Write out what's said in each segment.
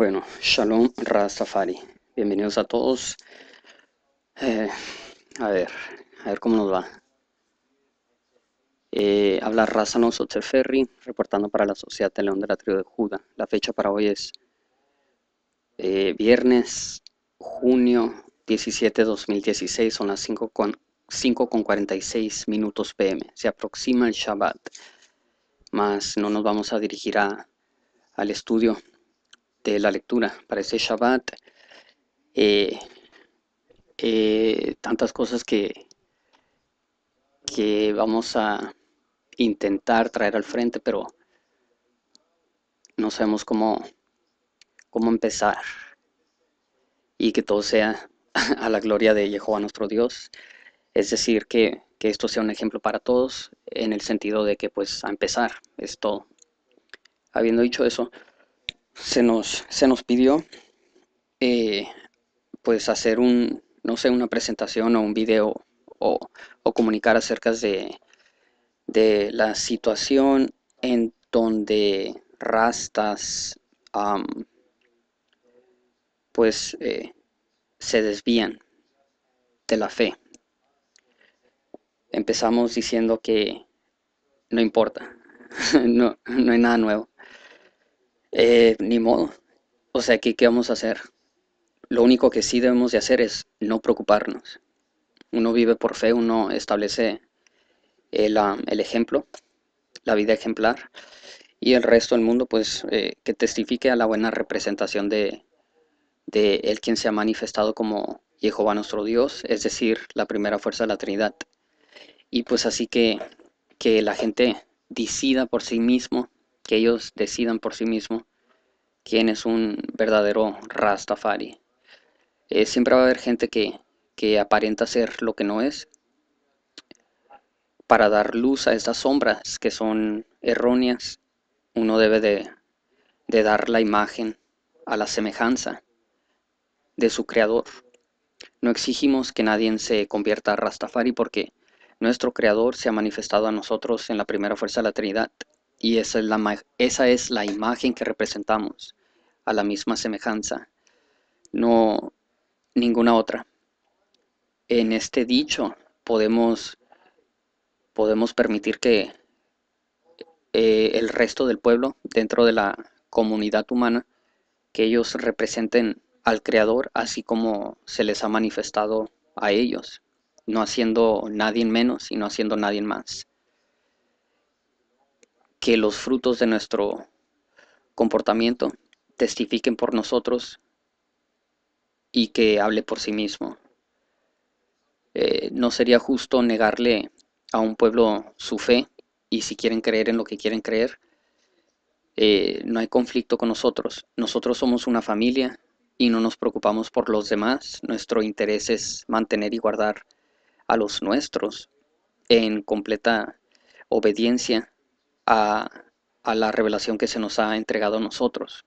Bueno, Shalom Rastafari. Bienvenidos a todos. Eh, a ver, a ver cómo nos va. Eh, habla Raza Nosotheferri reportando para la Sociedad de de la Tribu de Judá. La fecha para hoy es eh, viernes, junio 17, 2016. Son las 5 con, 5 con 46 minutos pm. Se aproxima el Shabbat. Más no nos vamos a dirigir a, al estudio la lectura para ese Shabbat. Eh, eh, tantas cosas que, que vamos a intentar traer al frente, pero no sabemos cómo, cómo empezar. Y que todo sea a la gloria de Jehová nuestro Dios. Es decir, que, que esto sea un ejemplo para todos en el sentido de que pues a empezar es todo. Habiendo dicho eso, se nos, se nos pidió eh, pues hacer un, no sé, una presentación o un video o, comunicar acerca de, de, la situación en donde rastas pues eh, se desvían de la fe. Empezamos diciendo que no importa, no, no hay nada nuevo. Eh, ni modo. O sea, ¿qué, ¿qué vamos a hacer? Lo único que sí debemos de hacer es no preocuparnos. Uno vive por fe, uno establece el, ah, ejemplo, la vida ejemplar, y el resto del mundo, pues, eh, que testifique a la buena representación de, de Él quien se ha manifestado como Jehová nuestro Dios, es decir, la primera fuerza de la Trinidad. Y pues así que, que la gente decida por sí mismo que ellos decidan por sí mismos quién es un verdadero Rastafari. Eh, siempre va a haber gente que, aparenta ser lo que no es para dar luz a estas sombras que son erróneas. Uno debe de, de dar la imagen a la semejanza de su creador. No exigimos que nadie se convierta a Rastafari porque nuestro creador se ha manifestado a nosotros en la primera fuerza de la Trinidad y esa es, la, esa es la imagen que representamos, a la misma semejanza, no ninguna otra. En este dicho podemos, podemos permitir que eh, el resto del pueblo, dentro de la comunidad humana, que ellos representen al Creador así como se les ha manifestado a ellos, no haciendo nadie menos y no haciendo nadie más que los frutos de nuestro comportamiento testifiquen por nosotros y que hable por sí mismo. Eh, no sería justo negarle a un pueblo su fe y si quieren creer en lo que quieren creer, eh, no hay conflicto con nosotros. Nosotros somos una familia y no nos preocupamos por los demás. Nuestro interés es mantener y guardar a los nuestros en completa obediencia a, la revelación que se nos ha entregado a nosotros,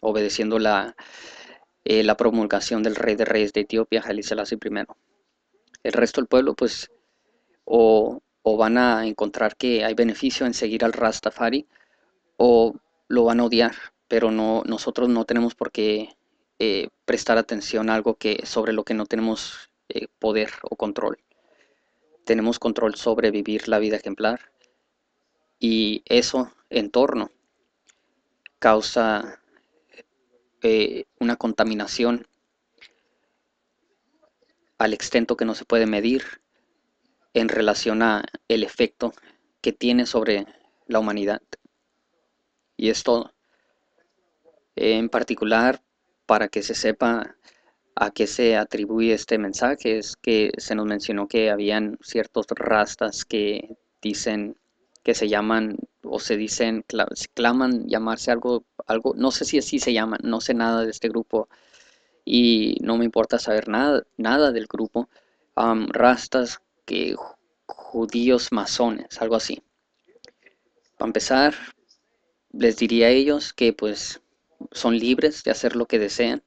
obedeciendo la, eh, la promulgación del rey de reyes de Etiopía, Jalil Selassie I. El resto del pueblo, pues, o, van a encontrar que hay beneficio en seguir al Rastafari, o lo van a odiar, pero no, nosotros no tenemos por qué eh, prestar atención a algo que, sobre lo que no tenemos eh, poder o control. Tenemos control sobre vivir la vida ejemplar, y eso en torno causa eh, una contaminación al extento que no se puede medir en relación a el efecto que tiene sobre la humanidad. Y esto en particular para que se sepa a qué se atribuye este mensaje es que se nos mencionó que habían ciertos rastas que dicen que se llaman o se dicen, claman llamarse algo, algo, no sé si así se llaman, no sé nada de este grupo y no me importa saber nada, nada del grupo, rastas que judíos masones, algo así. Para empezar, les diría a ellos que pues son libres de hacer lo que desean.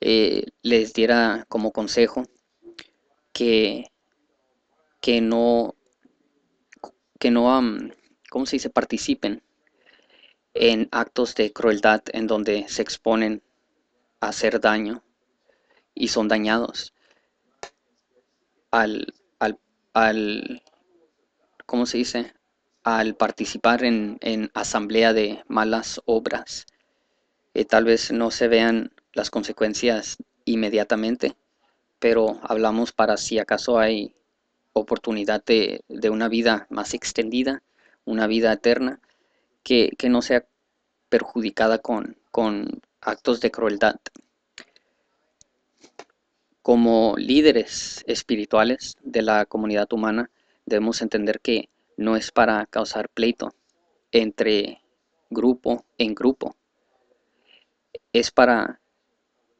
Eh, les diera como consejo que, que no que no, ¿cómo se dice?, participen en actos de crueldad en donde se exponen a hacer daño y son dañados al, al, al ¿cómo se dice?, al participar en, en asamblea de malas obras. Eh, tal vez no se vean las consecuencias inmediatamente, pero hablamos para si acaso hay oportunidad de, una vida más extendida, una vida eterna, que, que no sea perjudicada con, con actos de crueldad. Como líderes espirituales de la comunidad humana, debemos entender que no es para causar pleito entre grupo en grupo. Es para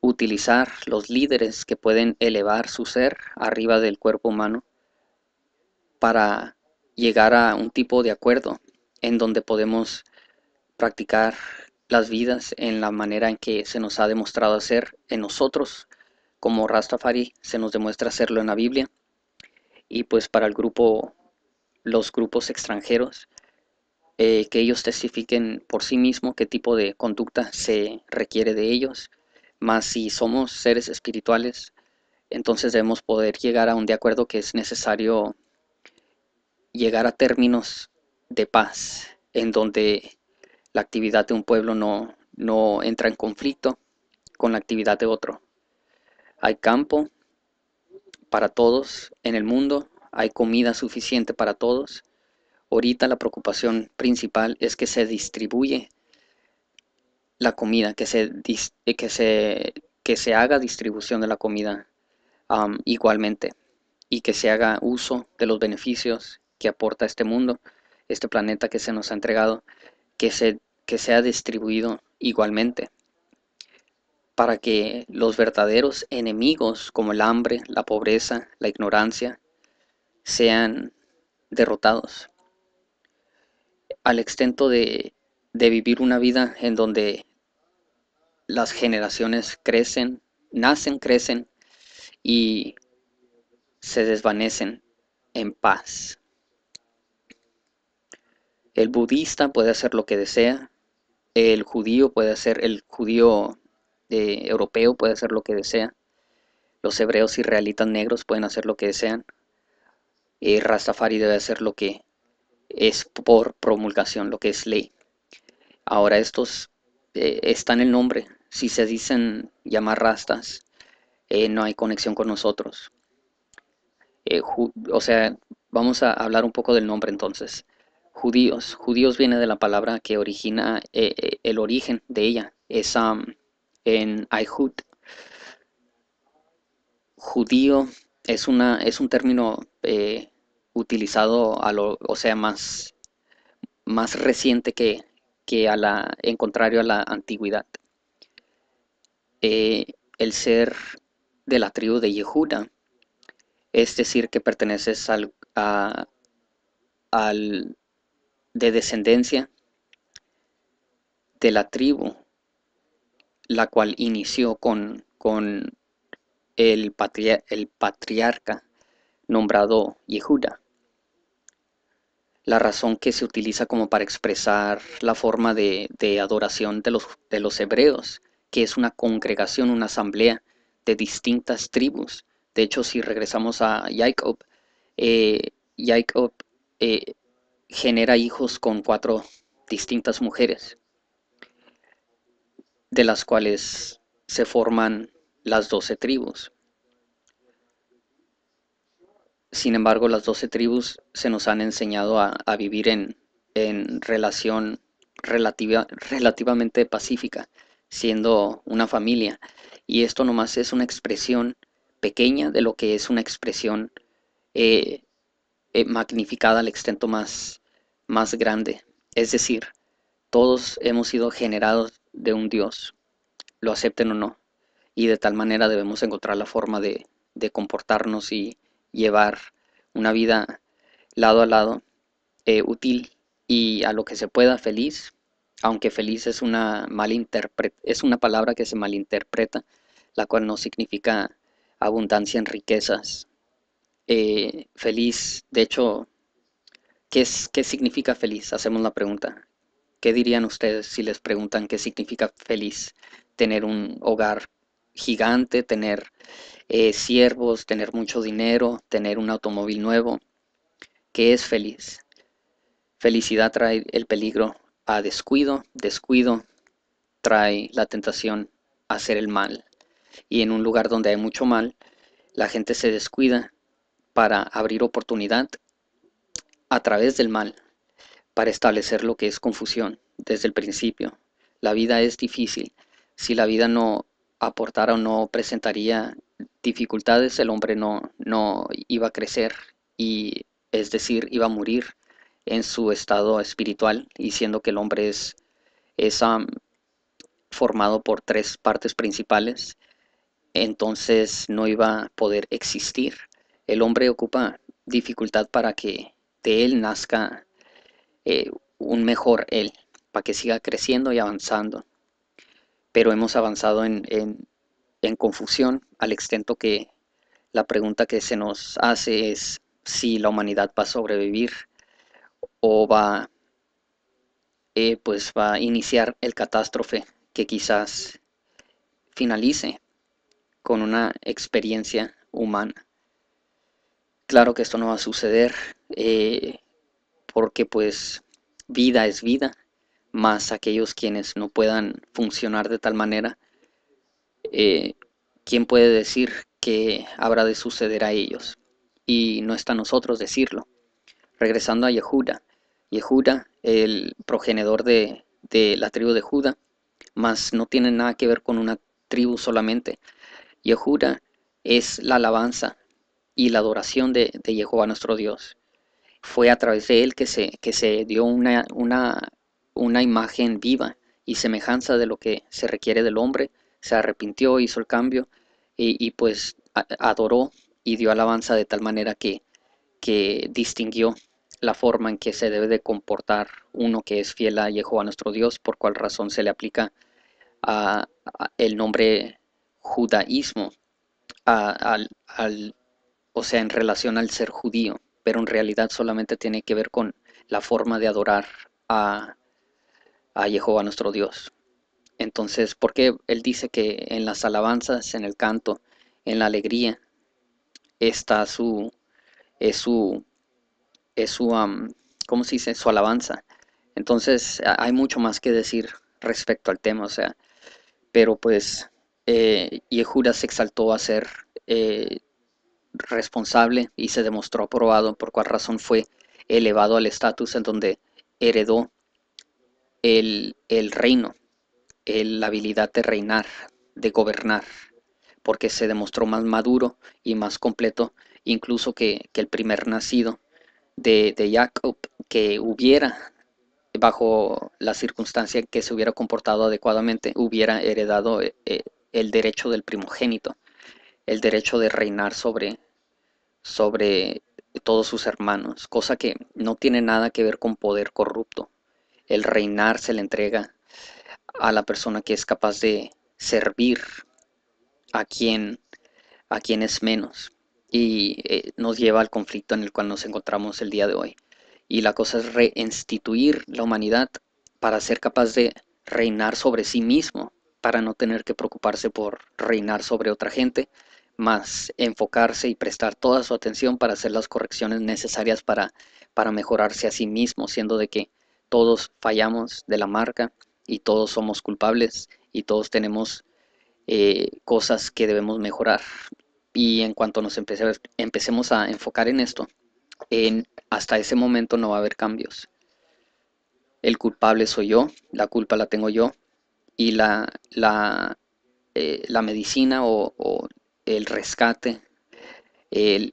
utilizar los líderes que pueden elevar su ser arriba del cuerpo humano para llegar a un tipo de acuerdo en donde podemos practicar las vidas en la manera en que se nos ha demostrado hacer en nosotros, como Rastafari se nos demuestra hacerlo en la Biblia, y pues para el grupo, los grupos extranjeros, eh, que ellos testifiquen por sí mismos qué tipo de conducta se requiere de ellos, más si somos seres espirituales, entonces debemos poder llegar a un de acuerdo que es necesario llegar a términos de paz, en donde la actividad de un pueblo no, no entra en conflicto con la actividad de otro. Hay campo para todos en el mundo, hay comida suficiente para todos. Ahorita la preocupación principal es que se distribuye la comida, que se, eh, que se, que se haga distribución de la comida igualmente y que se haga uso de los beneficios que aporta este mundo, este planeta que se nos ha entregado, que, se, que sea distribuido igualmente, para que los verdaderos enemigos como el hambre, la pobreza, la ignorancia, sean derrotados. Al extento de, de vivir una vida en donde las generaciones crecen, nacen, crecen y se desvanecen en paz. El budista puede hacer lo que desea, el judío puede hacer, el judío eh, europeo puede hacer lo que desea, los hebreos israelitas negros pueden hacer lo que desean, y eh, Rastafari debe hacer lo que es por promulgación, lo que es ley. Ahora estos eh, están en el nombre, si se dicen llamar rastas, no hay conexión con nosotros. o sea, vamos a hablar un poco del nombre entonces judíos. Judíos viene de la palabra que origina eh, eh, el origen de ella. Es um, en Ayud. Judío es, una, es un término eh, utilizado, a lo, o sea, más, más reciente que, que a la, en contrario a la antigüedad. el ser de la tribu de Yehuda, es decir, que perteneces al de descendencia de la tribu, la cual inició con, con el, patriarca nombrado Yehuda. La razón que se utiliza como para expresar la forma de, adoración de los, de los hebreos, que es una congregación, una asamblea de distintas tribus. De hecho, si regresamos a Jacob, eh, Jacob eh, genera hijos con cuatro distintas mujeres, de las cuales se forman las doce tribus. Sin embargo, las doce tribus se nos han enseñado a, vivir en, relación relativamente pacífica, siendo una familia. Y esto nomás es una expresión pequeña de lo que es una expresión eh, eh, magnificada al extento más, más grande, es decir, todos hemos sido generados de un Dios, lo acepten o no, y de tal manera debemos encontrar la forma de, comportarnos y llevar una vida lado a lado eh, útil y a lo que se pueda feliz, aunque feliz es una, es una palabra que se malinterpreta, la cual no significa abundancia en riquezas. Eh, feliz, de hecho, ¿Qué, significa feliz? Hacemos la pregunta. ¿Qué dirían ustedes si les preguntan qué significa feliz? Tener un hogar gigante, tener eh, siervos, tener mucho dinero, tener un automóvil nuevo. ¿Qué es feliz? Felicidad trae el peligro a descuido, descuido trae la tentación a hacer el mal. Y en un lugar donde hay mucho mal, la gente se descuida para abrir oportunidad a través del mal, para establecer lo que es confusión desde el principio. La vida es difícil. Si la vida no aportara o no presentaría dificultades, el hombre no, no iba a crecer y es decir, iba a morir en su estado espiritual, y siendo que el hombre es, formado por tres partes principales, entonces no iba a poder existir. El hombre ocupa dificultad para que de él nazca eh, un mejor él, para que siga creciendo y avanzando. Pero hemos avanzado en, confusión al extento que la pregunta que se nos hace es si la humanidad va a sobrevivir o va, eh, pues va a iniciar el catástrofe que quizás finalice con una experiencia humana. Claro que esto no va a suceder, eh, porque pues vida es vida, más aquellos quienes no puedan funcionar de tal manera, eh, ¿quién puede decir que habrá de suceder a ellos? Y no está a nosotros decirlo. Regresando a Yehuda, Yehuda, el progenedor de, la tribu de Judá, Más no tiene nada que ver con una tribu solamente. Yehuda es la alabanza y la adoración de, de Jehová nuestro Dios fue a través de él que se, que se dio una, una, imagen viva y semejanza de lo que se requiere del hombre, se arrepintió, hizo el cambio y, pues adoró y dio alabanza de tal manera que, distinguió la forma en que se debe de comportar uno que es fiel a Jehová nuestro Dios, por cual razón se le aplica a, el nombre judaísmo, al, o sea, en relación al ser judío pero en realidad solamente tiene que ver con la forma de adorar a, Jehová nuestro Dios. Entonces, por qué Él dice que en las alabanzas, en el canto, en la alegría, está su, es su, es su, ¿cómo se dice? Su alabanza. Entonces, hay mucho más que decir respecto al tema, o sea, pero pues eh, Yehuda se exaltó a ser eh, responsable y se demostró aprobado, por cual razón fue elevado al estatus en donde heredó el, reino, el, la habilidad de reinar, de gobernar, porque se demostró más maduro y más completo incluso que, el primer nacido de, Jacob que hubiera bajo la circunstancia que se hubiera comportado adecuadamente, hubiera heredado eh, eh, el derecho del primogénito el derecho de reinar sobre, sobre todos sus hermanos, cosa que no tiene nada que ver con poder corrupto. El reinar se le entrega a la persona que es capaz de servir a quien, a quien es menos. Y eh, nos lleva al conflicto en el cual nos encontramos el día de hoy. Y la cosa es reinstituir la humanidad para ser capaz de reinar sobre sí mismo, para no tener que preocuparse por reinar sobre otra gente, más enfocarse y prestar toda su atención para hacer las correcciones necesarias para, para mejorarse a sí mismo, siendo de que todos fallamos de la marca y todos somos culpables y todos tenemos eh, cosas que debemos mejorar. Y en cuanto nos empecemos a enfocar en esto, en, hasta ese momento no va a haber cambios. El culpable soy yo, la culpa la tengo yo y la, la, eh, la medicina o el rescate, el,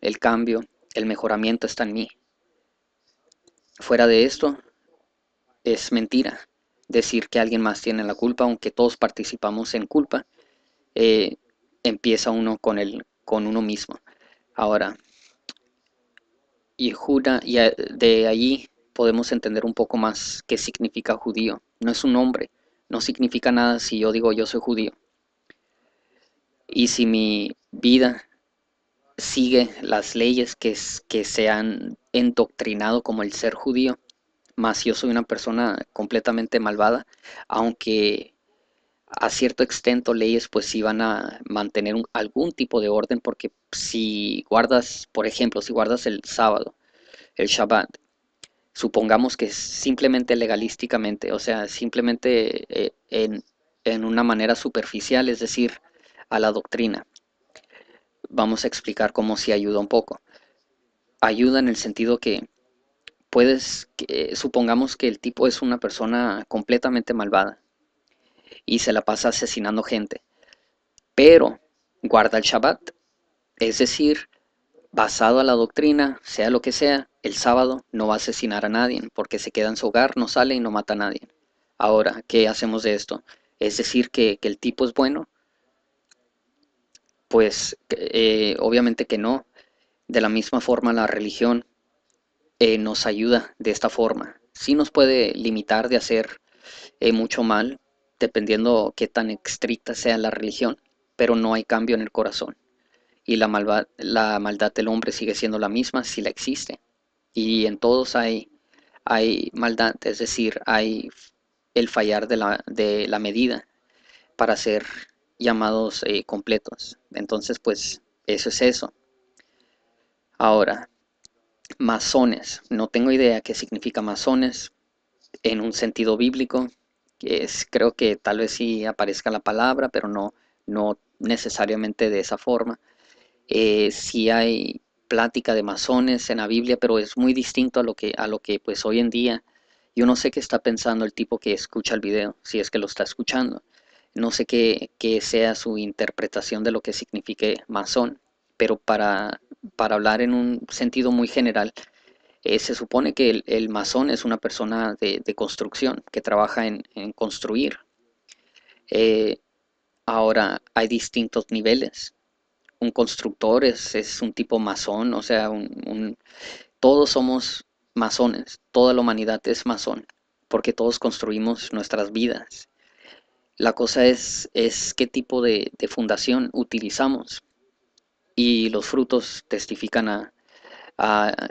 el, cambio, el mejoramiento está en mí. Fuera de esto, es mentira decir que alguien más tiene la culpa, aunque todos participamos en culpa, eh, empieza uno con, el, con uno mismo. Ahora, y jura y de allí podemos entender un poco más qué significa judío. No es un nombre, no significa nada si yo digo yo soy judío y si mi vida sigue las leyes que, se han endoctrinado como el ser judío, más yo soy una persona completamente malvada, aunque a cierto extento leyes pues sí van a mantener algún tipo de orden porque si guardas, por ejemplo, si guardas el sábado, el Shabbat, supongamos que simplemente legalísticamente, o sea, simplemente eh, en, en una manera superficial, es decir, a la doctrina. Vamos a explicar cómo si ayuda un poco. Ayuda en el sentido que puedes, eh, supongamos que el tipo es una persona completamente malvada y se la pasa asesinando gente, pero guarda el Shabbat, es decir, basado a la doctrina, sea lo que sea, el sábado no va a asesinar a nadie porque se queda en su hogar, no sale y no mata a nadie. Ahora, ¿qué hacemos de esto? Es decir, que el tipo es bueno, pues eh, obviamente que no. De la misma forma la religión eh, nos ayuda de esta forma. Sí nos puede limitar de hacer eh, mucho mal, dependiendo qué tan estricta sea la religión, pero no hay cambio en el corazón. Y la, la maldad del hombre sigue siendo la misma si la existe. Y en todos hay, hay maldad, es decir, hay el fallar de la, de la medida para ser llamados eh, completos. Entonces, pues eso es eso. Ahora, masones. No tengo idea qué significa masones en un sentido bíblico. Es, creo que tal vez sí aparezca la palabra, pero no, no necesariamente de esa forma. Si eh, sí hay plática de masones en la Biblia, pero es muy distinto a lo que, a lo que pues hoy en día yo no sé qué está pensando el tipo que escucha el video, si es que lo está escuchando. No sé qué, sea su interpretación de lo que signifique masón, pero para, hablar en un sentido muy general, eh, se supone que el, masón es una persona de, construcción, que trabaja en, construir. Eh, ahora, hay distintos niveles. Un constructor es, un tipo masón, o sea, un, todos somos masones, toda la humanidad es masón, porque todos construimos nuestras vidas. La cosa es, es qué tipo de, fundación utilizamos y los frutos testifican a,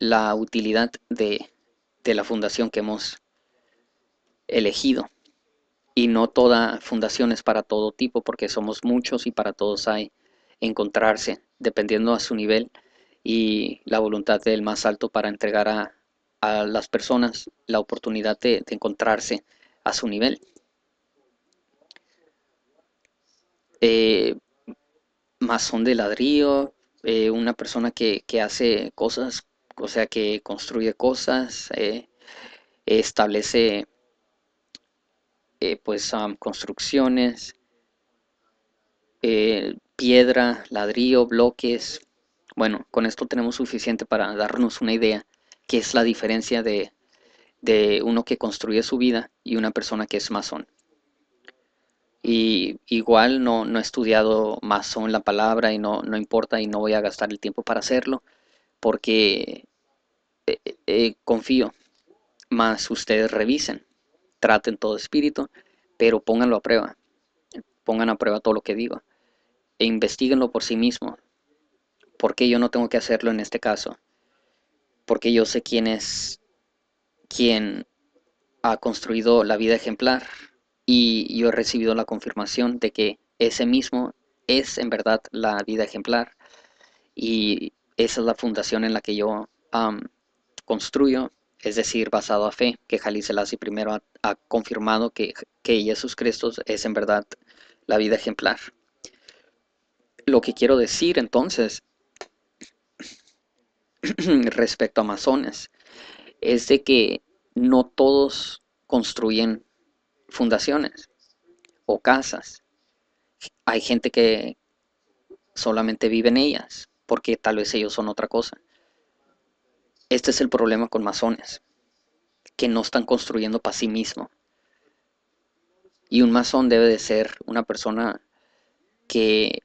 la utilidad de, la fundación que hemos elegido. Y no toda fundación es para todo tipo, porque somos muchos y para todos hay encontrarse, dependiendo a su nivel y la voluntad del más alto para entregar a, las personas la oportunidad de encontrarse a su nivel. eh, masón de ladrillo, eh, una persona que, hace cosas, o sea, que construye cosas, eh, establece eh, pues construcciones, piedra, ladrillo, bloques. Bueno, con esto tenemos suficiente para darnos una idea qué es la diferencia de, de uno que construye su vida y una persona que es masón. Y igual no, he estudiado más son la palabra y no, importa y no voy a gastar el tiempo para hacerlo porque eh, eh, eh, confío. Más ustedes revisen, traten todo espíritu, pero pónganlo a prueba. Pongan a prueba todo lo que digo. E investiguenlo por sí mismo. porque yo no tengo que hacerlo en este caso? Porque yo sé quién es quien ha construido la vida ejemplar y yo he recibido la confirmación de que ese mismo es en verdad la vida ejemplar y esa es la fundación en la que yo construyo, es decir, basado a fe, que Jalí y primero ha, confirmado que, que Jesús Cristo es en verdad la vida ejemplar. Lo que quiero decir entonces respecto a masones es de que no todos construyen fundaciones o casas. Hay gente que solamente vive en ellas porque tal vez ellos son otra cosa. Este es el problema con masones, que no están construyendo para sí mismo. Y un masón debe de ser una persona que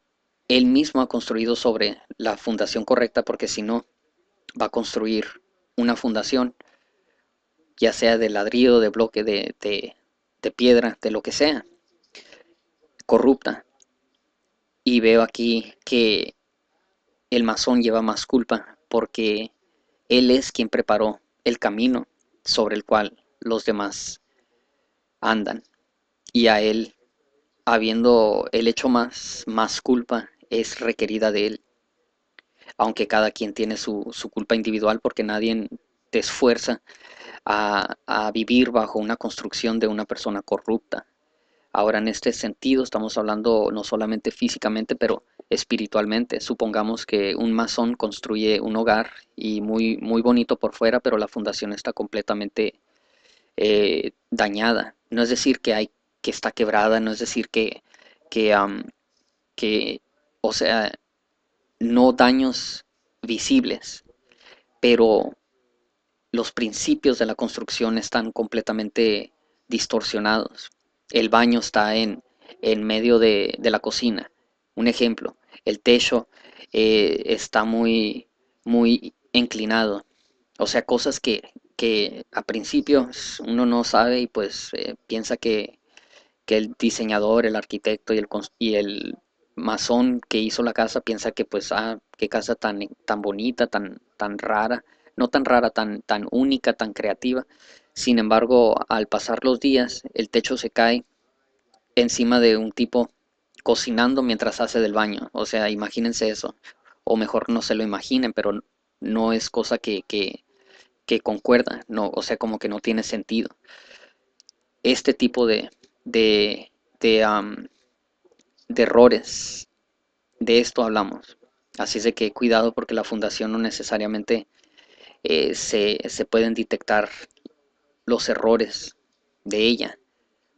él mismo ha construido sobre la fundación correcta, porque si no, va a construir una fundación, ya sea de ladrillo, de bloque, de, de piedra, de lo que sea, corrupta. Y veo aquí que el masón lleva más culpa porque él es quien preparó el camino sobre el cual los demás andan. Y a él, habiendo el hecho más, más culpa es requerida de él. Aunque cada quien tiene su, su culpa individual porque nadie te esfuerza a, vivir bajo una construcción de una persona corrupta. Ahora, en este sentido, estamos hablando no solamente físicamente, pero espiritualmente. Supongamos que un masón construye un hogar y muy, muy bonito por fuera, pero la fundación está completamente eh, dañada. No es decir que, hay, que está quebrada, no es decir que, que, o sea, no daños visibles, pero los principios de la construcción están completamente distorsionados. El baño está en, en medio de, la cocina. Un ejemplo, el techo eh, está muy, muy inclinado. O sea, cosas que, que a principios uno no sabe y pues eh, piensa que, el diseñador, el arquitecto y el, y el masón que hizo la casa piensa que pues, ah, qué casa tan, tan bonita, tan, tan rara no tan rara, tan, tan única, tan creativa. Sin embargo, al pasar los días, el techo se cae encima de un tipo cocinando mientras hace del baño. O sea, imagínense eso. O mejor no se lo imaginen, pero no es cosa que, que, concuerda. No, o sea, como que no tiene sentido. Este tipo de, de, de, de errores, de esto hablamos. Así es de que cuidado porque la fundación no necesariamente eh, se, se pueden detectar los errores de ella.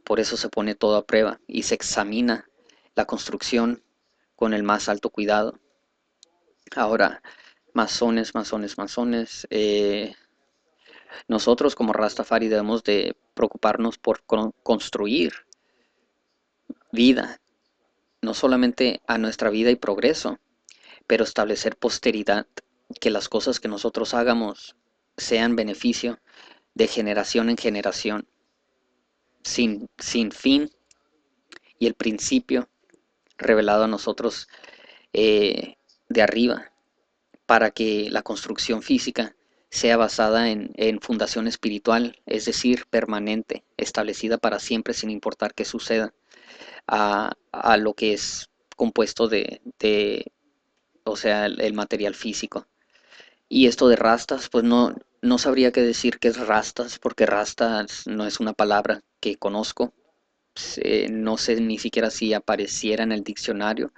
Por eso se pone todo a prueba y se examina la construcción con el más alto cuidado. Ahora, masones, masones, masones, eh, nosotros como Rastafari debemos de preocuparnos por construir vida, no solamente a nuestra vida y progreso, pero establecer posteridad que las cosas que nosotros hagamos sean beneficio de generación en generación, sin, sin fin, y el principio revelado a nosotros eh, de arriba, para que la construcción física sea basada en, fundación espiritual, es decir, permanente, establecida para siempre sin importar qué suceda, a, lo que es compuesto de, o sea, el material físico. Y esto de rastas, pues no, no sabría qué decir que es rastas, porque rastas no es una palabra que conozco. Pues, eh, no sé ni siquiera si apareciera en el diccionario.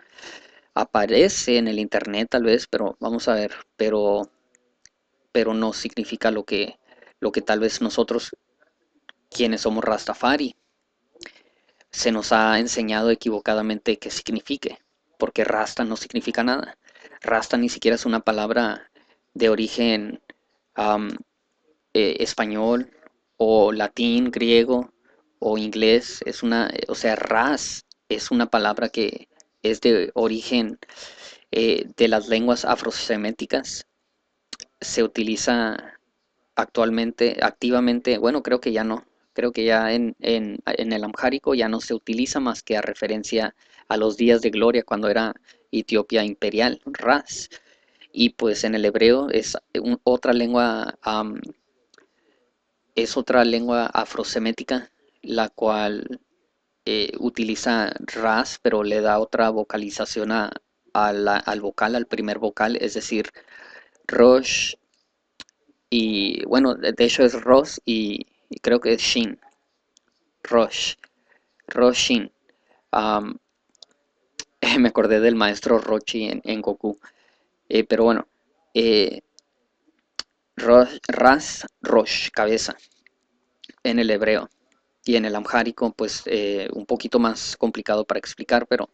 Aparece en el internet tal vez, pero vamos a ver, pero, pero no significa lo que, lo que tal vez nosotros, quienes somos Rastafari, se nos ha enseñado equivocadamente que signifique, porque rasta no significa nada. Rasta ni siquiera es una palabra de origen eh, español o latín, griego o inglés, es una, o sea, ras es una palabra que es de origen eh, de las lenguas afroseméticas. Se utiliza actualmente, activamente, bueno, creo que ya no, creo que ya en, en, en, el Amhárico ya no se utiliza más que a referencia a los días de gloria cuando era Etiopía imperial, Ras y pues en el hebreo es otra lengua es otra lengua afrosemética la cual eh, utiliza ras pero le da otra vocalización al vocal al primer vocal es decir rosh y bueno de hecho es ros y, creo que es shin rosh roshin Shin. me acordé del maestro Rochi en Goku eh, pero bueno, eh, Ras Rosh, cabeza, en el hebreo. Y en el amhárico, pues eh, un poquito más complicado para explicar, pero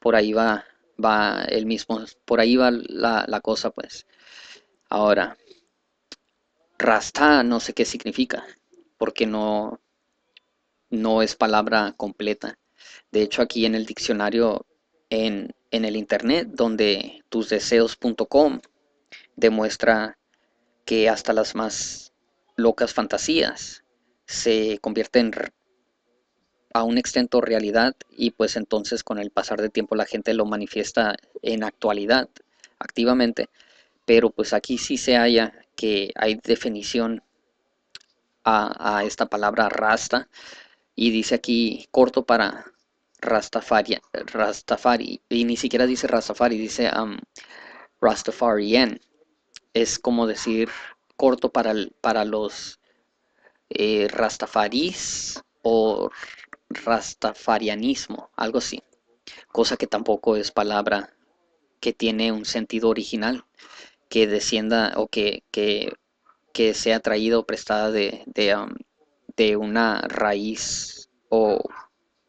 por ahí va, va el mismo, por ahí va la, cosa, pues. Ahora, Rasta no sé qué significa, porque no, no es palabra completa. De hecho, aquí en el diccionario, en en el internet donde tusdeseos.com demuestra que hasta las más locas fantasías se convierten a un extento realidad y pues entonces con el pasar de tiempo la gente lo manifiesta en actualidad activamente pero pues aquí sí se halla que hay definición a, a esta palabra rasta y dice aquí corto para Rastafari, Rastafari, y ni siquiera dice Rastafari, dice Rastafarian. Es como decir corto para, para los eh, Rastafaris o Rastafarianismo, algo así. Cosa que tampoco es palabra que tiene un sentido original, que descienda o que, que, sea traído o prestada de, de una raíz o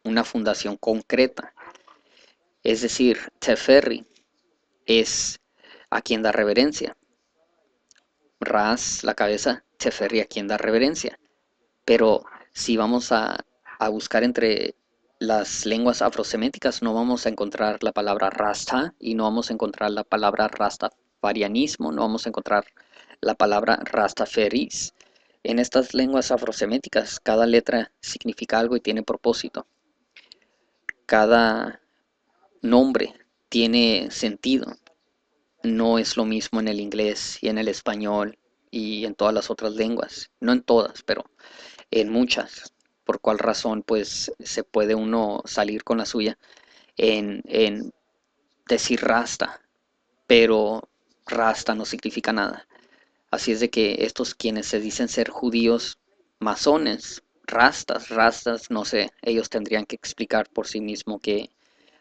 una fundación concreta. Es decir, Teferri es a quien da reverencia. Ras, la cabeza, Teferri a quien da reverencia. Pero si vamos a, a buscar entre las lenguas afroseméticas, no vamos a encontrar la palabra rasta y no vamos a encontrar la palabra rastafarianismo, no vamos a encontrar la palabra rastaferis. En estas lenguas afroseméticas, cada letra significa algo y tiene propósito cada nombre tiene sentido. No es lo mismo en el inglés y en el español y en todas las otras lenguas. No en todas, pero en muchas. Por cual razón, pues se puede uno salir con la suya en, en decir rasta, pero rasta no significa nada. Así es de que estos quienes se dicen ser judíos masones, rastas, rastas, no sé, ellos tendrían que explicar por sí mismos qué,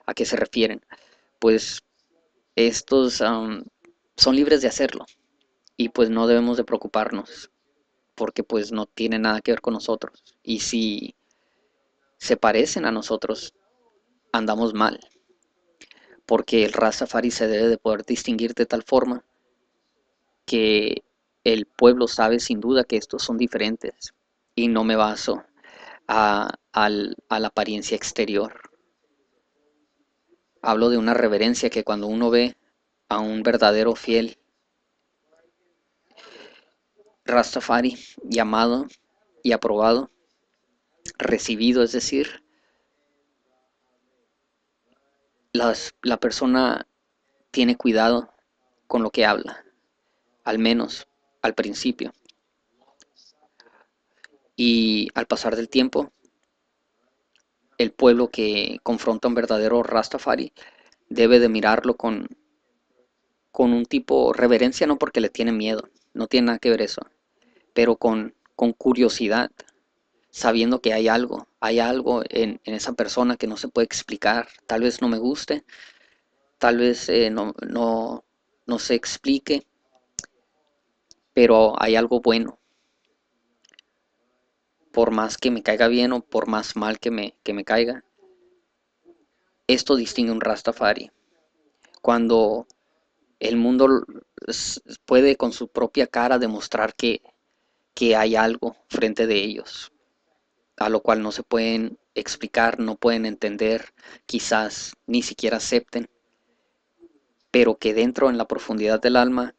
a qué se refieren. Pues estos son libres de hacerlo y pues no debemos de preocuparnos porque pues no tiene nada que ver con nosotros y si se parecen a nosotros andamos mal porque el Rastafari se debe de poder distinguir de tal forma que el pueblo sabe sin duda que estos son diferentes no me baso a, la apariencia exterior. Hablo de una reverencia que cuando uno ve a un verdadero fiel Rastafari llamado y aprobado, recibido, es decir, la persona tiene cuidado con lo que habla, al menos al principio. Y al pasar del tiempo, el pueblo que confronta a un verdadero Rastafari debe de mirarlo con, con un tipo reverencia, no porque le tiene miedo, no tiene nada que ver eso, pero con, con curiosidad, sabiendo que hay algo, hay algo en, esa persona que no se puede explicar, tal vez no me guste, tal vez eh, no se explique, pero hay algo bueno, por más que me caiga bien o por más mal que me, que me caiga. Esto distingue un Rastafari. Cuando el mundo puede con su propia cara demostrar que, que hay algo frente de ellos, a lo cual no se pueden explicar, no pueden entender, quizás ni siquiera acepten, pero que dentro en la profundidad del alma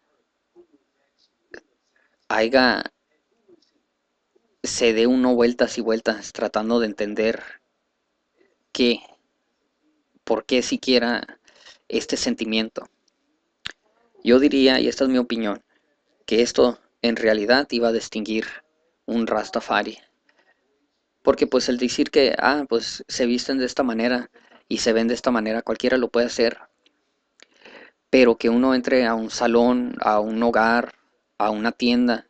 haya se dé uno vueltas y vueltas tratando de entender qué, por qué siquiera este sentimiento. Yo diría, y esta es mi opinión, que esto en realidad iba a distinguir un Rastafari. Porque pues el decir que, ah, pues se visten de esta manera y se ven de esta manera, cualquiera lo puede hacer. Pero que uno entre a un salón, a un hogar, a una tienda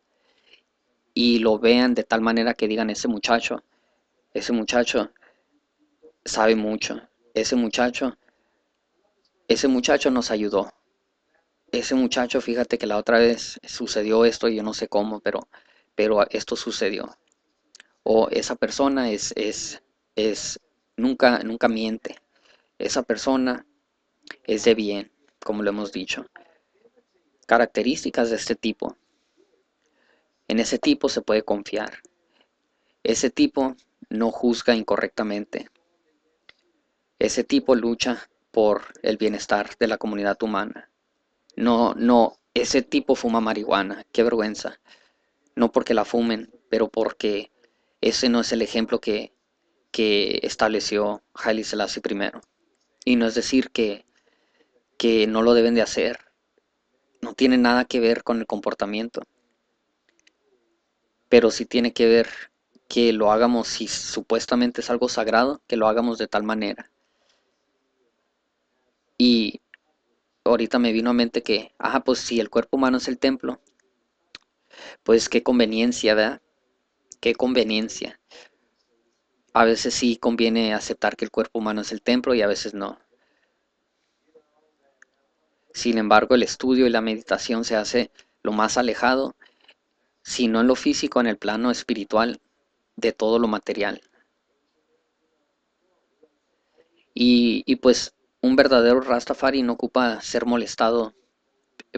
y lo vean de tal manera que digan, ese muchacho, ese muchacho sabe mucho, ese muchacho, ese muchacho nos ayudó. Ese muchacho, fíjate que la otra vez sucedió esto y yo no sé cómo, pero, pero esto sucedió. O esa persona es, es, es, nunca, nunca miente. Esa persona es de bien, como lo hemos dicho. Características de este tipo. En ese tipo se puede confiar. Ese tipo no juzga incorrectamente. Ese tipo lucha por el bienestar de la comunidad humana. No, no, ese tipo fuma marihuana. Qué vergüenza. No porque la fumen, pero porque ese no es el ejemplo que, estableció Haile Selassie primero. Y no es decir que, que no lo deben de hacer. No tiene nada que ver con el comportamiento pero sí tiene que ver que lo hagamos, si supuestamente es algo sagrado, que lo hagamos de tal manera. Y ahorita me vino a mente que, ajá, pues si el cuerpo humano es el templo, pues qué conveniencia, ¿verdad? Qué conveniencia. A veces sí conviene aceptar que el cuerpo humano es el templo y a veces no. Sin embargo, el estudio y la meditación se hace lo más alejado sino en lo físico, en el plano espiritual de todo lo material. Y, pues un verdadero Rastafari no ocupa ser molestado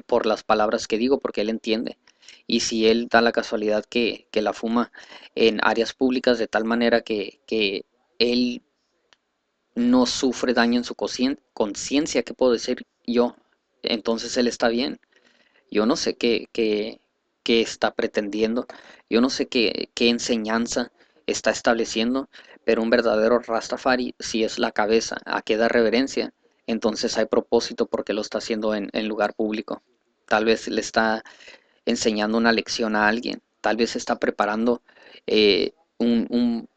por las palabras que digo, porque él entiende. Y si él da la casualidad que, la fuma en áreas públicas de tal manera que, él no sufre daño en su conciencia, ¿qué puedo decir yo? Entonces él está bien. Yo no sé qué, qué está pretendiendo, yo no sé qué, enseñanza está estableciendo, pero un verdadero Rastafari si es la cabeza, a que da reverencia, entonces hay propósito porque lo está haciendo en, lugar público. Tal vez le está enseñando una lección a alguien, tal vez está preparando eh, un,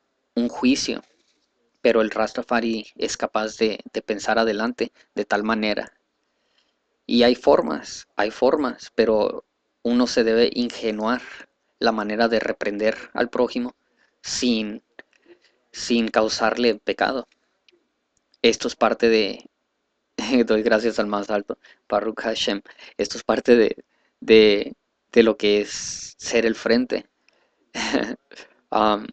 juicio, pero el Rastafari es capaz de pensar adelante de tal manera. Y hay formas, hay formas, pero uno se debe ingenuar la manera de reprender al prójimo sin, sin causarle pecado. Esto es parte de, doy gracias al más alto, Baruch Hashem, esto es parte de, de, de lo que es ser el frente. Um,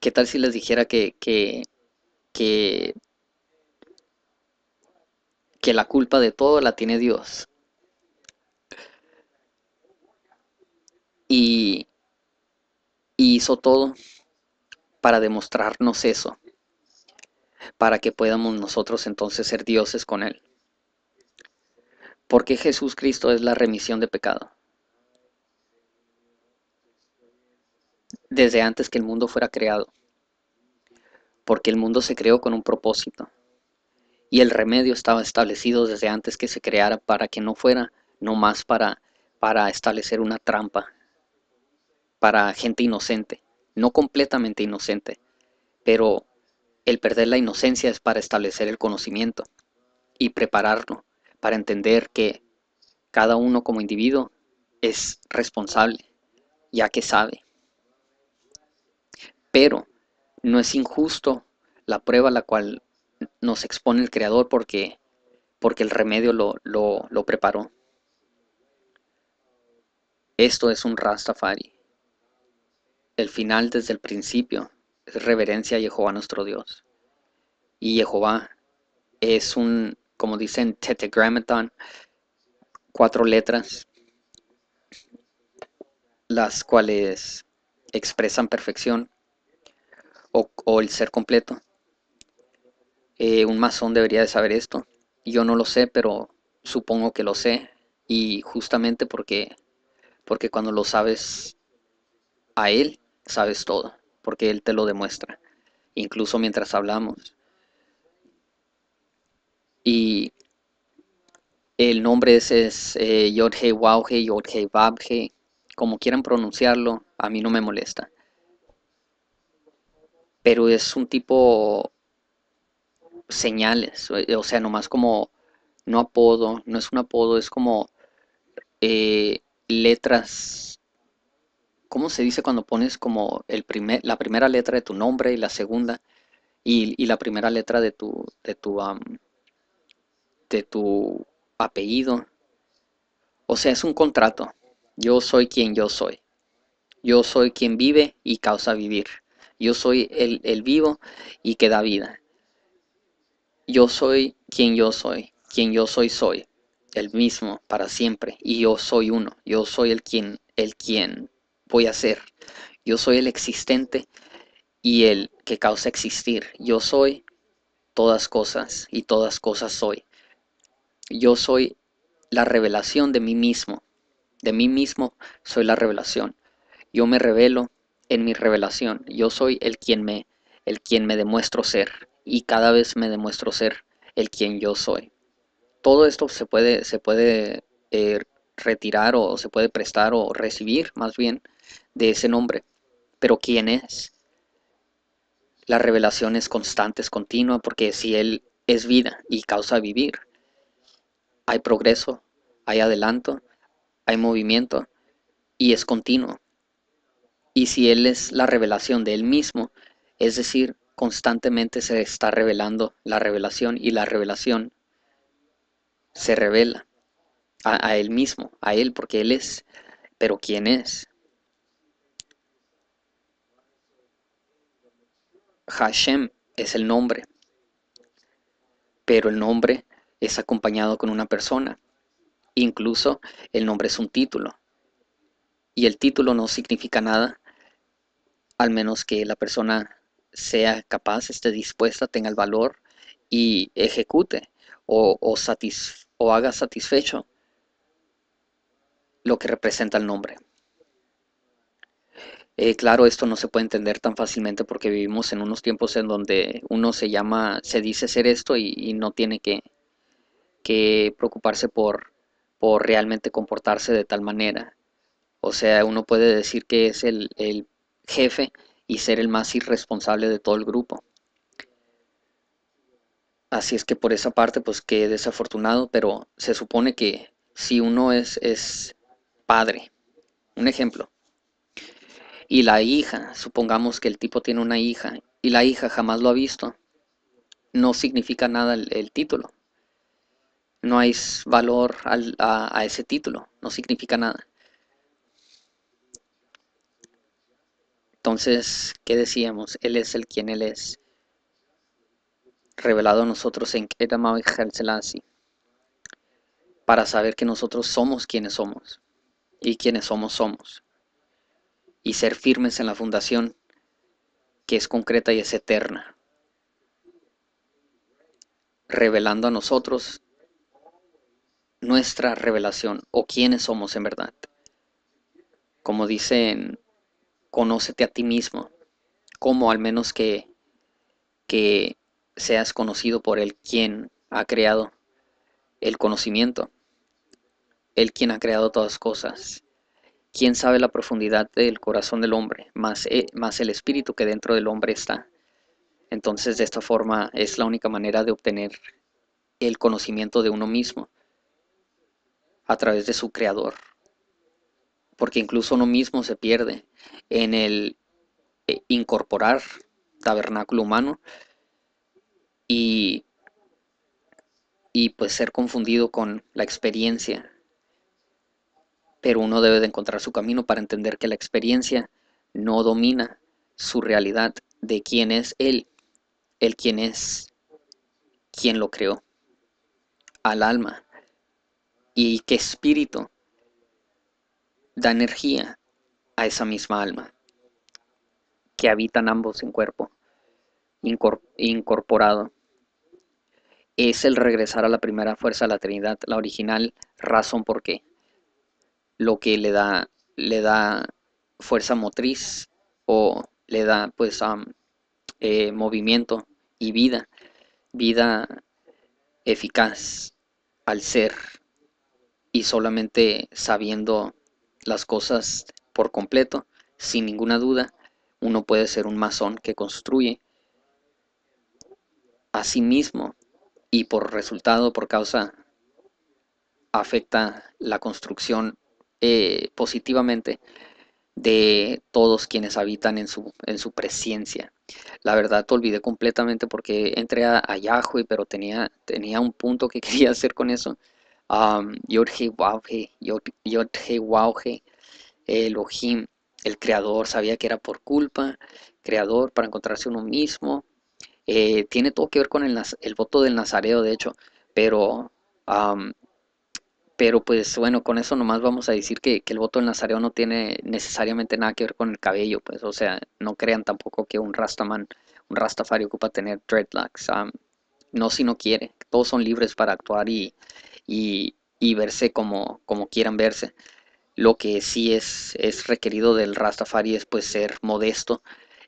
¿Qué tal si les dijera que, que, que, que la culpa de todo la tiene Dios? y, hizo todo para demostrarnos eso, para que podamos nosotros entonces ser dioses con Él. Porque Jesús Cristo es la remisión de pecado. Desde antes que el mundo fuera creado. Porque el mundo se creó con un propósito. Y el remedio estaba establecido desde antes que se creara para que no fuera más para, para establecer una trampa para gente inocente, no completamente inocente, pero el perder la inocencia es para establecer el conocimiento y prepararlo, para entender que cada uno como individuo es responsable, ya que sabe. Pero no es injusto la prueba a la cual nos expone el Creador porque, porque el remedio lo, lo preparó. Esto es un Rastafari. El final desde el principio es reverencia a Jehová nuestro Dios. Y Jehová es un, como dicen, tetragrammaton, cuatro letras, las cuales expresan perfección o, el ser completo. Eh, un masón debería de saber esto. Yo no lo sé, pero supongo que lo sé. Y justamente porque, porque cuando lo sabes a él, sabes todo, porque Él te lo demuestra, incluso mientras hablamos. Y el nombre es, es eh, Jorge Wauhe, Jorge como quieran pronunciarlo, a mí no me molesta. Pero es un tipo señales, o sea, nomás como no apodo, no es un apodo, es como eh, letras ¿Cómo se dice cuando pones como el primer, la primera letra de tu nombre y la segunda y, la primera letra de tu, de tu, de tu apellido? O sea, es un contrato. Yo soy quien yo soy. Yo soy quien vive y causa vivir. Yo soy el, el vivo y que da vida. Yo soy quien yo soy. Quien yo soy soy. El mismo para siempre. Y yo soy uno. Yo soy el quien, el quien voy a ser. Yo soy el existente y el que causa existir. Yo soy todas cosas y todas cosas soy. Yo soy la revelación de mí mismo. De mí mismo soy la revelación. Yo me revelo en mi revelación. Yo soy el quien me el quien me demuestro ser y cada vez me demuestro ser el quien yo soy. Todo esto se puede se puede eh, retirar o se puede prestar o recibir más bien de ese nombre. Pero ¿quién es? La revelación es constante, es continua, porque si Él es vida y causa vivir, hay progreso, hay adelanto, hay movimiento y es continuo. Y si Él es la revelación de Él mismo, es decir, constantemente se está revelando la revelación y la revelación se revela a, Él mismo, a Él, porque Él es. Pero ¿quién es? Hashem es el nombre, pero el nombre es acompañado con una persona. Incluso el nombre es un título. Y el título no significa nada, al menos que la persona sea capaz, esté dispuesta, tenga el valor y ejecute o, o haga satisfecho lo que representa el nombre. Eh, claro, esto no se puede entender tan fácilmente porque vivimos en unos tiempos en donde uno se llama, se dice ser esto y, no tiene que, preocuparse por, por, realmente comportarse de tal manera. O sea, uno puede decir que es el, jefe y ser el más irresponsable de todo el grupo. Así es que por esa parte, pues qué desafortunado, pero se supone que si uno es, es padre, un ejemplo, y la hija, supongamos que el tipo tiene una hija y la hija jamás lo ha visto, no significa nada el, título. No hay valor a, ese título, no significa nada. Entonces, ¿qué decíamos? Él es el quien Él es, revelado a nosotros en Kedama y para saber que nosotros somos quienes somos y quienes somos somos y ser firmes en la fundación que es concreta y es eterna, revelando a nosotros nuestra revelación o quiénes somos en verdad. Como dicen, conócete a ti mismo, como al menos que, que seas conocido por el quien ha creado el conocimiento, el quien ha creado todas cosas, ¿Quién sabe la profundidad del corazón del hombre, eh, más, el espíritu que dentro del hombre está? Entonces, de esta forma es la única manera de obtener el conocimiento de uno mismo a través de su creador. Porque incluso uno mismo se pierde en el eh, incorporar tabernáculo humano y, y pues ser confundido con la experiencia pero uno debe de encontrar su camino para entender que la experiencia no domina su realidad de quién es él, el quién es quien lo creó, al alma, y qué espíritu da energía a esa misma alma, que habitan ambos en cuerpo incorporado. Es el regresar a la primera fuerza de la Trinidad, la original razón por qué lo que le da, le da fuerza motriz o le da pues eh, movimiento y vida, vida eficaz al ser y solamente sabiendo las cosas por completo, sin ninguna duda, uno puede ser un masón que construye a sí mismo y por resultado, por causa, afecta la construcción eh, positivamente de todos quienes habitan en su, presencia. La verdad te olvidé completamente porque entré a, Yahweh, pero tenía, tenía un punto que quería hacer con eso. Um, Elohim, el creador, sabía que era por culpa, creador para encontrarse uno mismo. Eh, tiene todo que ver con el, voto del Nazareo, de hecho, pero pero pues bueno, con eso nomás vamos a decir que, el voto en Nazareo no tiene necesariamente nada que ver con el cabello, pues o sea, no crean tampoco que un Rastaman, un Rastafari ocupa tener dreadlocks, no si no quiere, todos son libres para actuar y, y, verse como, como quieran verse. Lo que sí es, es requerido del Rastafari es pues ser modesto,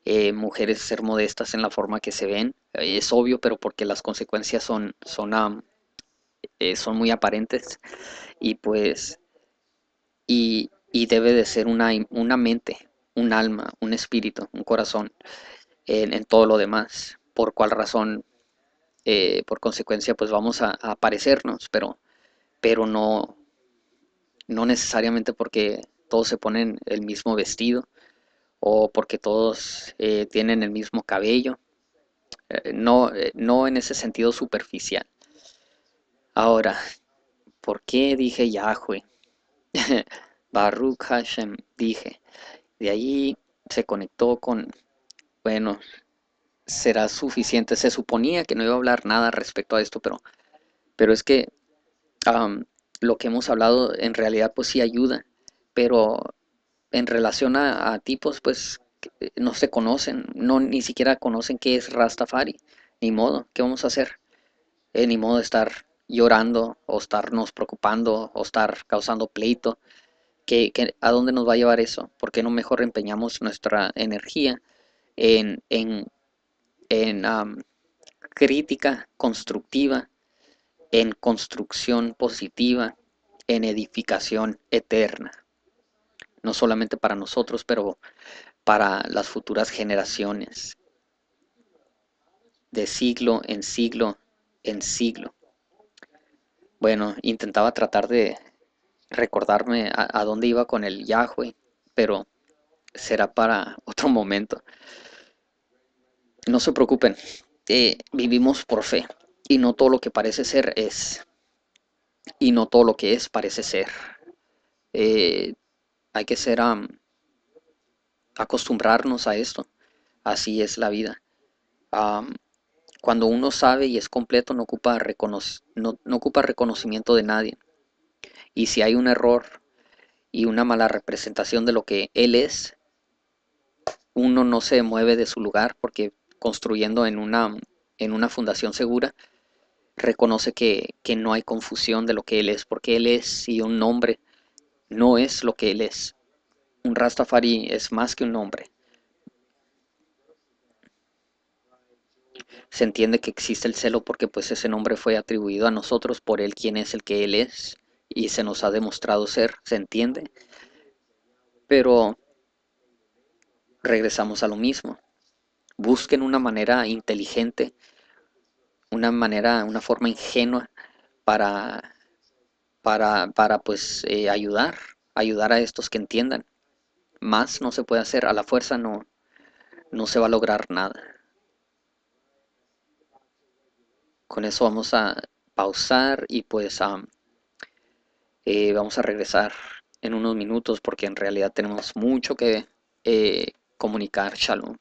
eh, mujeres ser modestas en la forma que se ven, es obvio, pero porque las consecuencias son, son eh, son muy aparentes y pues y, debe de ser una, una, mente, un alma, un espíritu, un corazón en, todo lo demás, por cual razón, eh, por consecuencia, pues vamos a, aparecernos parecernos, pero, pero no, no necesariamente porque todos se ponen el mismo vestido o porque todos eh, tienen el mismo cabello, no, no en ese sentido superficial. Ahora, ¿por qué dije Yahweh? Baruch Hashem, dije. De ahí se conectó con, bueno, será suficiente. Se suponía que no iba a hablar nada respecto a esto, pero, pero es que lo que hemos hablado en realidad pues sí ayuda, pero en relación a, tipos pues no se conocen, no ni siquiera conocen qué es Rastafari, ni modo, ¿qué vamos a hacer? Eh, ni modo de estar llorando o estarnos preocupando o estar causando pleito. ¿Qué, a dónde nos va a llevar eso? ¿Por qué no mejor empeñamos nuestra energía en, crítica constructiva, en construcción positiva, en edificación eterna? No solamente para nosotros, pero para las futuras generaciones, de siglo en siglo en siglo. Bueno, intentaba tratar de recordarme a, dónde iba con el Yahweh, pero será para otro momento. No se preocupen, eh, vivimos por fe y no todo lo que parece ser es y no todo lo que es parece ser. Eh, hay que ser acostumbrarnos a esto. Así es la vida. Cuando uno sabe y es completo, no ocupa, no ocupa reconocimiento de nadie. Y si hay un error y una mala representación de lo que él es, uno no se mueve de su lugar porque construyendo en una, en una fundación segura, reconoce que, que, no hay confusión de lo que él es, porque él es y un nombre no es lo que él es. Un Rastafari es más que un nombre, se entiende que existe el celo porque pues ese nombre fue atribuido a nosotros por él quien es el que él es y se nos ha demostrado ser, se entiende. Pero regresamos a lo mismo. Busquen una manera inteligente, una manera, una forma ingenua para, para, para pues eh, ayudar, ayudar a estos que entiendan. Más no se puede hacer, a la fuerza no, no se va a lograr nada. Con eso vamos a pausar y pues eh, vamos a regresar en unos minutos porque en realidad tenemos mucho que eh, comunicar. Shalom.